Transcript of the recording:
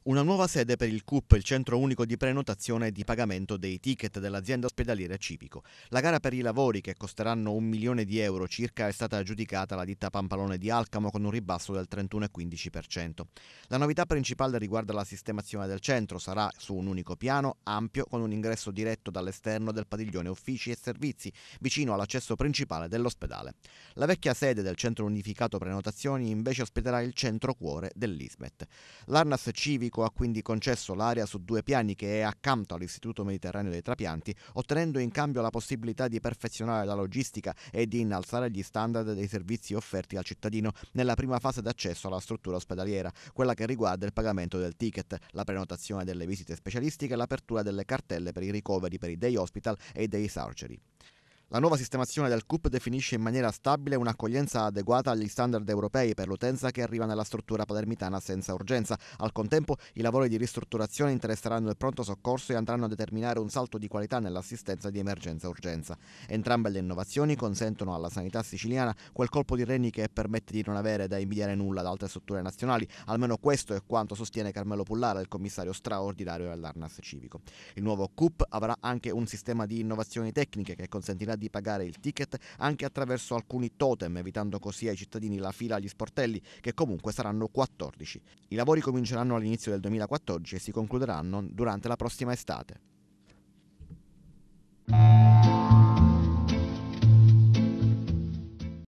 Una nuova sede per il CUP, il centro unico di prenotazione e di pagamento dei ticket dell'azienda ospedaliera Civico. La gara per i lavori, che costeranno un milione di euro circa, è stata aggiudicata alla ditta Pampalone di Alcamo con un ribasso del 31,15%. La novità principale riguarda la sistemazione del centro, sarà su un unico piano, ampio, con un ingresso diretto dall'esterno del padiglione uffici e servizi, vicino all'accesso principale dell'ospedale. La vecchia sede del centro unificato prenotazioni invece ospiterà il centro cuore dell'ISMET. L'ARNAS Civico Civico ha quindi concesso l'area su due piani che è accanto all'Istituto Mediterraneo dei Trapianti, ottenendo in cambio la possibilità di perfezionare la logistica e di innalzare gli standard dei servizi offerti al cittadino nella prima fase d'accesso alla struttura ospedaliera, quella che riguarda il pagamento del ticket, la prenotazione delle visite specialistiche e l'apertura delle cartelle per i ricoveri per i day hospital e i day surgery. La nuova sistemazione del CUP definisce in maniera stabile un'accoglienza adeguata agli standard europei per l'utenza che arriva nella struttura palermitana senza urgenza. Al contempo i lavori di ristrutturazione interesseranno il pronto soccorso e andranno a determinare un salto di qualità nell'assistenza di emergenza-urgenza. Entrambe le innovazioni consentono alla sanità siciliana quel colpo di reni che permette di non avere da invidiare nulla ad altre strutture nazionali, almeno questo è quanto sostiene Carmelo Pullara, il commissario straordinario dell'Arnas Civico. Il nuovo CUP avrà anche un sistema di innovazioni tecniche che consentirà di pagare il ticket anche attraverso alcuni totem, evitando così ai cittadini la fila agli sportelli, che comunque saranno 14. I lavori cominceranno all'inizio del 2014 e si concluderanno durante la prossima estate.